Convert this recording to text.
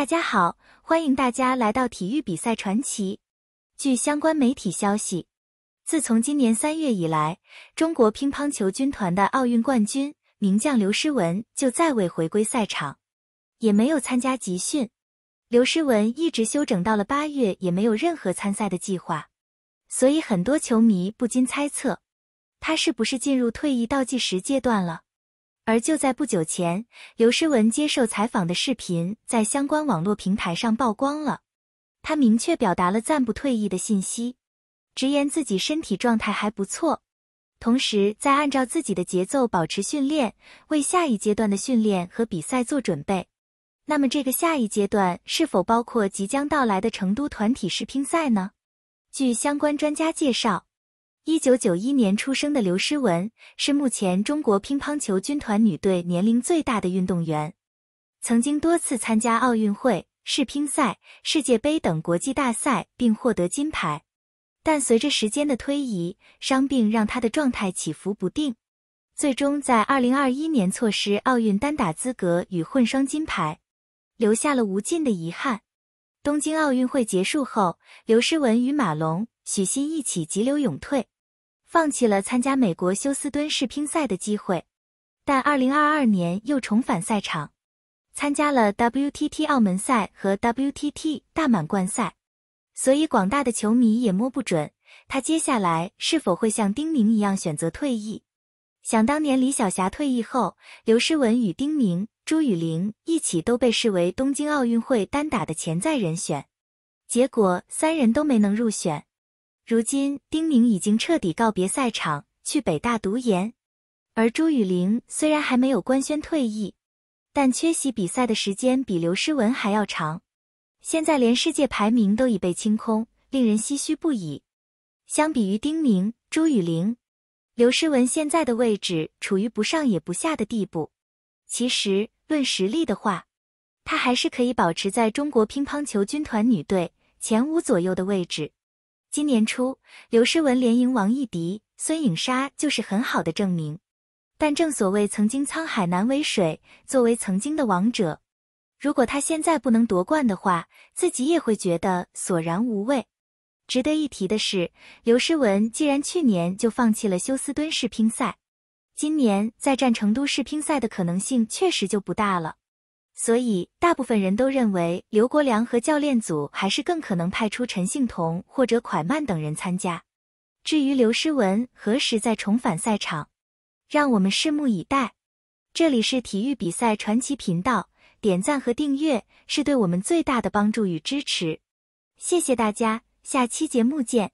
大家好，欢迎大家来到体育比赛传奇。据相关媒体消息，自从今年三月以来，中国乒乓球军团的奥运冠军名将刘诗雯就再未回归赛场，也没有参加集训。刘诗雯一直休整到了八月，也没有任何参赛的计划，所以很多球迷不禁猜测，他是不是进入退役倒计时阶段了？而就在不久前，刘诗雯接受采访的视频在相关网络平台上曝光了。她明确表达了暂不退役的信息，直言自己身体状态还不错，同时在按照自己的节奏保持训练，为下一阶段的训练和比赛做准备。那么，这个下一阶段是否包括即将到来的成都团体世乒赛呢？据相关专家介绍。一九九一年出生的刘诗雯是目前中国乒乓球军团女队年龄最大的运动员，曾经多次参加奥运会、世乒赛、世界杯等国际大赛并获得金牌。但随着时间的推移，伤病让她的状态起伏不定，最终在二零二一年错失奥运单打资格与混双金牌，留下了无尽的遗憾。东京奥运会结束后，刘诗雯与马龙。许昕一起急流勇退，放弃了参加美国休斯敦世乒赛的机会，但二零二二年又重返赛场，参加了 WTT 澳门赛和 WTT 大满贯赛，所以广大的球迷也摸不准他接下来是否会像丁宁一样选择退役。想当年李晓霞退役后，刘诗雯与丁宁、朱雨玲一起都被视为东京奥运会单打的潜在人选，结果三人都没能入选。如今，丁宁已经彻底告别赛场，去北大读研；而朱雨玲虽然还没有官宣退役，但缺席比赛的时间比刘诗雯还要长。现在连世界排名都已被清空，令人唏嘘不已。相比于丁宁、朱雨玲，刘诗雯现在的位置处于不上也不下的地步。其实，论实力的话，她还是可以保持在中国乒乓球军团女队前五左右的位置。今年初，刘诗雯连赢王艺迪、孙颖莎，就是很好的证明。但正所谓曾经沧海难为水，作为曾经的王者，如果他现在不能夺冠的话，自己也会觉得索然无味。值得一提的是，刘诗雯既然去年就放弃了休斯敦世乒赛，今年再战成都世乒赛的可能性确实就不大了。所以，大部分人都认为刘国梁和教练组还是更可能派出陈幸同或者蒯曼等人参加。至于刘诗雯何时再重返赛场，让我们拭目以待。这里是体育比赛传奇频道，点赞和订阅是对我们最大的帮助与支持，谢谢大家，下期节目见。